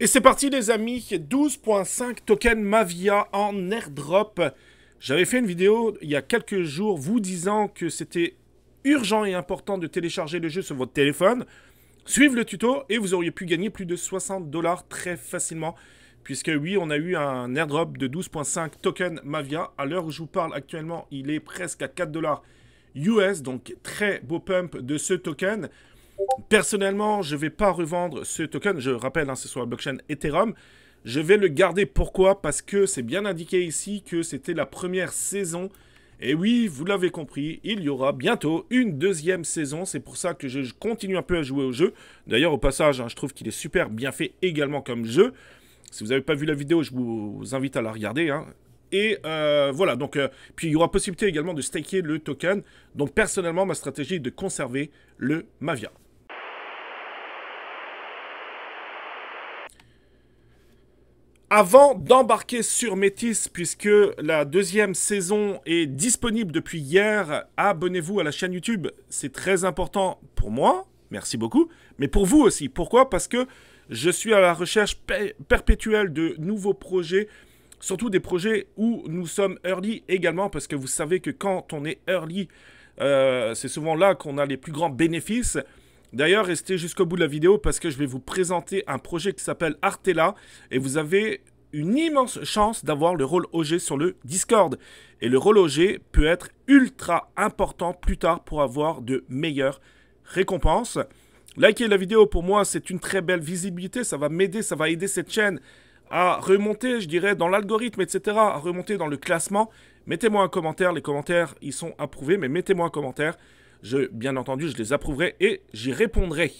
Et c'est parti les amis, 12.5 token Mavia en airdrop. J'avais fait une vidéo il y a quelques jours vous disant que c'était urgent et important de télécharger le jeu sur votre téléphone. Suivez le tuto et vous auriez pu gagner plus de 60 dollars très facilement. Puisque oui, on a eu un airdrop de 12.5 token Mavia. À l'heure où je vous parle actuellement, il est presque à 4 dollars US. Donc très beau pump de ce token. Personnellement, je ne vais pas revendre ce token. Je rappelle, hein, c'est sur la blockchain Ethereum. Je vais le garder. Pourquoi Parce que c'est bien indiqué ici que c'était la première saison. Et oui, vous l'avez compris, il y aura bientôt une deuxième saison. C'est pour ça que je continue un peu à jouer au jeu. D'ailleurs, au passage, hein, je trouve qu'il est super bien fait également comme jeu. Si vous n'avez pas vu la vidéo, je vous invite à la regarder. Hein. Et euh, voilà, donc, euh, puis il y aura possibilité également de staker le token. Donc personnellement, ma stratégie est de conserver le Mavia. Avant d'embarquer sur Métis, puisque la deuxième saison est disponible depuis hier, abonnez-vous à la chaîne YouTube. C'est très important pour moi, merci beaucoup, mais pour vous aussi. Pourquoi Parce que je suis à la recherche perpétuelle de nouveaux projets, surtout des projets où nous sommes early également, parce que vous savez que quand on est early, euh, c'est souvent là qu'on a les plus grands bénéfices. D'ailleurs, restez jusqu'au bout de la vidéo parce que je vais vous présenter un projet qui s'appelle Artella et vous avez une immense chance d'avoir le rôle OG sur le Discord. Et le rôle OG peut être ultra important plus tard pour avoir de meilleures récompenses. Likez la vidéo, pour moi, c'est une très belle visibilité, ça va m'aider, ça va aider cette chaîne à remonter, je dirais, dans l'algorithme, etc., à remonter dans le classement. Mettez-moi un commentaire, les commentaires, ils sont approuvés, mais mettez-moi un commentaire bien entendu, je les approuverai et j'y répondrai.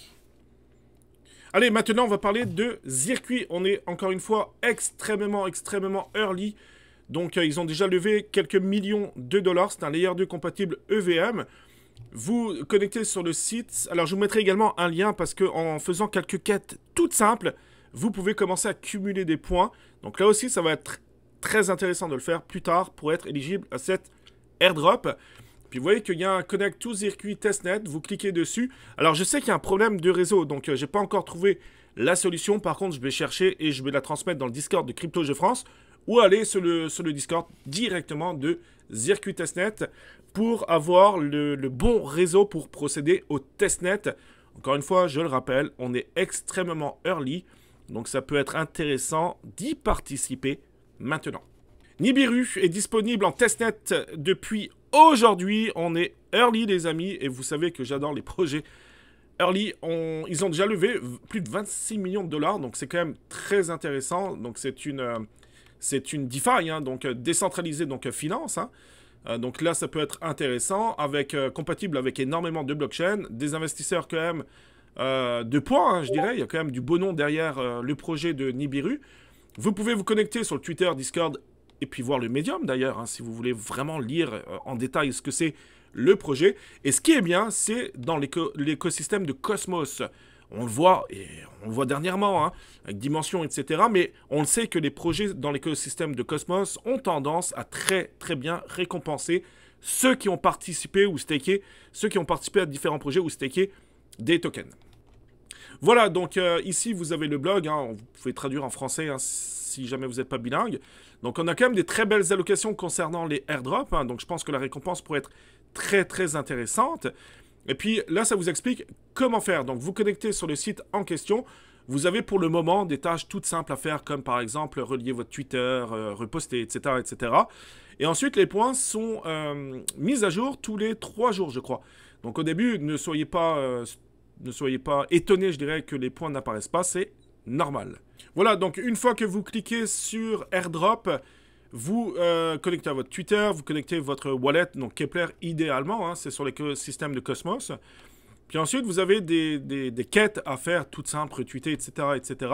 Allez, maintenant, on va parler de circuit. On est, encore une fois, extrêmement, extrêmement early. Donc, euh, ils ont déjà levé quelques millions de dollars. C'est un layer 2 compatible EVM. Vous connectez sur le site. Alors, je vous mettrai également un lien parce qu'en faisant quelques quêtes toutes simples, vous pouvez commencer à cumuler des points. Donc là aussi, ça va être très intéressant de le faire plus tard pour être éligible à cette airdrop. Puis vous voyez qu'il y a un Connect to Circuit Testnet, vous cliquez dessus. Alors je sais qu'il y a un problème de réseau, donc euh, j'ai pas encore trouvé la solution. Par contre, je vais chercher et je vais la transmettre dans le Discord de Crypto Jeux France ou aller sur le, Discord directement de Circuit Testnet pour avoir le, le, bon réseau pour procéder au testnet. Encore une fois, je le rappelle, on est extrêmement early, donc ça peut être intéressant d'y participer maintenant. Nibiru est disponible en testnet depuis Aujourd'hui, on est early, les amis, et vous savez que j'adore les projets early. ils ont déjà levé plus de 26 millions de dollars, donc c'est quand même très intéressant. Donc c'est une, euh, c'est une DeFi, hein, donc euh, décentralisée, donc euh, finance. Hein. donc là, ça peut être intéressant, avec compatible avec énormément de blockchain, des investisseurs quand même de poids, hein, je dirais. Il y a quand même du bon nom derrière le projet de Nibiru. Vous pouvez vous connecter sur le Twitter, Discord et puis voir le médium d'ailleurs, hein, si vous voulez vraiment lire euh, en détail ce que c'est le projet. Et ce qui est bien, c'est dans l'écosystème de Cosmos. On le voit, et on voit dernièrement, hein, avec Dimension, etc. Mais on le sait que les projets dans l'écosystème de Cosmos ont tendance à très très bien récompenser ceux qui ont participé ou staké, ceux qui ont participé à différents projets ou staké des tokens. Voilà, donc euh, ici, vous avez le blog. Hein, vous pouvez traduire en français hein, si jamais vous n'êtes pas bilingue. Donc, on a quand même des très belles allocations concernant les airdrops. Hein, donc, je pense que la récompense pourrait être très, très intéressante. Et puis là, ça vous explique comment faire. Donc, vous connectez sur le site en question. Vous avez pour le moment des tâches toutes simples à faire, comme par exemple relier votre Twitter, euh, reposter, etc., etc. Et ensuite, les points sont euh, mis à jour tous les trois jours, je crois. Donc au début, ne soyez pas ne soyez pas étonné, je dirais, que les points n'apparaissent pas, c'est normal. Voilà, donc une fois que vous cliquez sur AirDrop, vous euh, connectez à votre Twitter, vous connectez votre wallet, donc Kepler idéalement, hein, c'est sur systèmes de Cosmos. Puis ensuite, vous avez des, quêtes à faire, toutes simples, tweeter, etc., etc.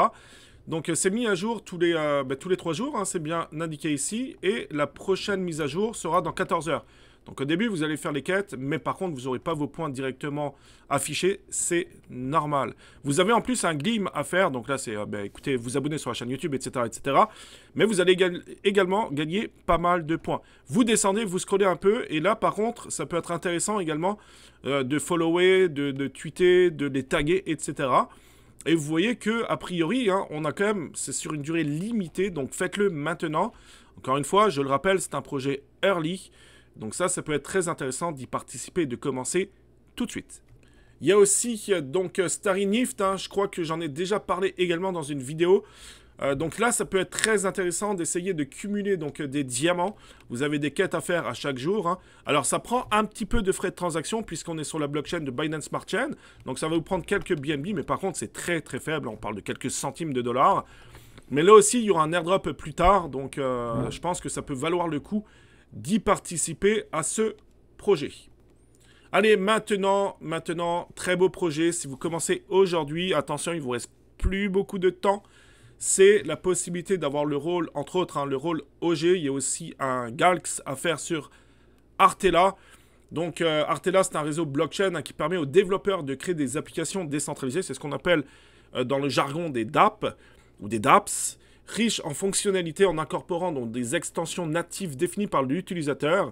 Donc euh, c'est mis à jour tous les, trois euh, ben, tous les jours, hein, c'est bien indiqué ici, et la prochaine mise à jour sera dans 14 heures. Donc au début, vous allez faire les quêtes, mais par contre, vous n'aurez pas vos points directement affichés, c'est normal. Vous avez en plus un glim à faire, donc là, c'est, euh, ben, écoutez, vous abonner sur la chaîne YouTube, etc., etc. Mais vous allez également gagner pas mal de points. Vous descendez, vous scrollez un peu, et là, par contre, ça peut être intéressant également euh, de follower, de, tweeter, de les taguer, etc. Et vous voyez que, a priori, hein, on a quand même, c'est sur une durée limitée, donc faites-le maintenant. Encore une fois, je le rappelle, c'est un projet early. Donc ça, ça peut être très intéressant d'y participer et de commencer tout de suite. Il y a aussi euh, donc euh, Starry Nift, hein. je crois que j'en ai déjà parlé également dans une vidéo. Euh, donc là, ça peut être très intéressant d'essayer de cumuler donc des diamants. Vous avez des quêtes à faire à chaque jour. Hein. Alors ça prend un petit peu de frais de transaction puisqu'on est sur la blockchain de Binance Smart Chain. Donc ça va vous prendre quelques BNB, mais par contre c'est très très faible. On parle de quelques centimes de dollars. Mais là aussi, il y aura un airdrop plus tard. Donc je pense que ça peut valoir le coup d'y participer à ce projet. Allez, maintenant, maintenant, très beau projet. Si vous commencez aujourd'hui, attention, il vous reste plus beaucoup de temps. C'est la possibilité d'avoir le rôle, entre autres, hein, le rôle OG. Il y a aussi un Galx à faire sur Artela. Donc Artella, euh, Artela, c'est un réseau blockchain hein, qui permet aux développeurs de créer des applications décentralisées. C'est ce qu'on appelle euh, dans le jargon des DApps ou des DApps riche en fonctionnalités en incorporant donc des extensions natives définies par l'utilisateur.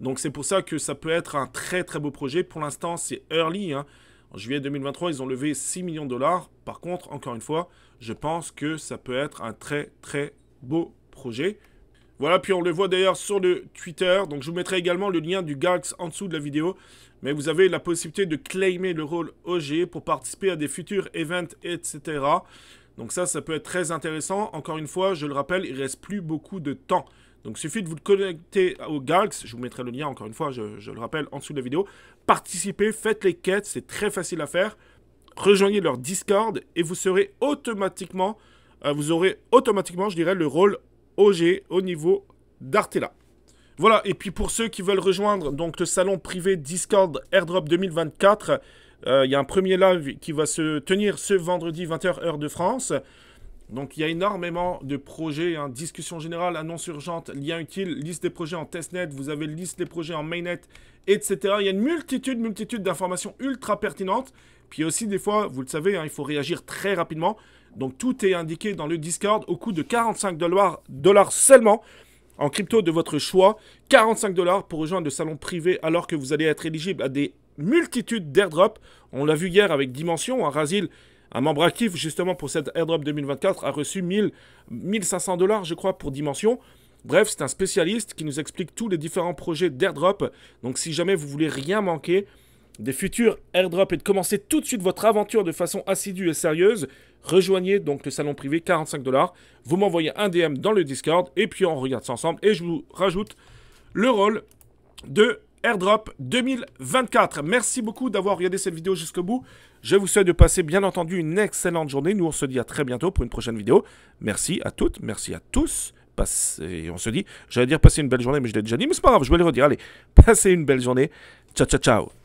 Donc c'est pour ça que ça peut être un très très beau projet. Pour l'instant, c'est early. Hein. En juillet 2023, ils ont levé 6 millions de dollars. Par contre, encore une fois, je pense que ça peut être un très très beau projet. Voilà, puis on le voit d'ailleurs sur le Twitter. Donc je vous mettrai également le lien du GAX en dessous de la vidéo. Mais vous avez la possibilité de claimer le rôle OG e pour participer à des futurs events, etc. Donc ça, ça peut être très intéressant. Encore une fois, je le rappelle, il reste plus beaucoup de temps. Donc il suffit de vous connecter au Galx, je vous mettrai le lien encore une fois, je, le rappelle, en dessous de la vidéo. Participez, faites les quêtes, c'est très facile à faire. Rejoignez leur Discord et vous serez automatiquement, euh, vous aurez automatiquement, je dirais, le rôle OG au niveau d'Artella. Voilà, et puis pour ceux qui veulent rejoindre donc le salon privé Discord Airdrop 2024, il euh, y a un premier live qui va se tenir ce vendredi 20h heure de France. Donc il y a énormément de projets, hein. discussion générale, annonce urgente, lien utile, liste des projets en testnet, vous avez liste des projets en mainnet, etc. Il y a une multitude, multitude d'informations ultra pertinentes. Puis aussi des fois, vous le savez, hein, il faut réagir très rapidement. Donc tout est indiqué dans le Discord au coût de 45 dollars seulement en crypto de votre choix. 45 dollars pour rejoindre le salon privé alors que vous allez être éligible à des multitude d'airdrops. On l'a vu hier avec Dimension, un Razil, un membre actif justement pour cette airdrop 2024, a reçu 1000, 1500 dollars, je crois, pour Dimension. Bref, c'est un spécialiste qui nous explique tous les différents projets d'airdrop. Donc si jamais vous voulez rien manquer des futurs airdrops et de commencer tout de suite votre aventure de façon assidue et sérieuse, rejoignez donc le salon privé 45 dollars. Vous m'envoyez un DM dans le Discord et puis on regarde ça ensemble et je vous rajoute le rôle de Airdrop 2024. Merci beaucoup d'avoir regardé cette vidéo jusqu'au bout. Je vous souhaite de passer bien entendu une excellente journée. Nous on se dit à très bientôt pour une prochaine vidéo. Merci à toutes, merci à tous. Passez, on se dit, j'allais dire passer une belle journée, mais je l'ai déjà dit, mais c'est pas grave, je vais le redire. Allez, passez une belle journée. Ciao, ciao, ciao.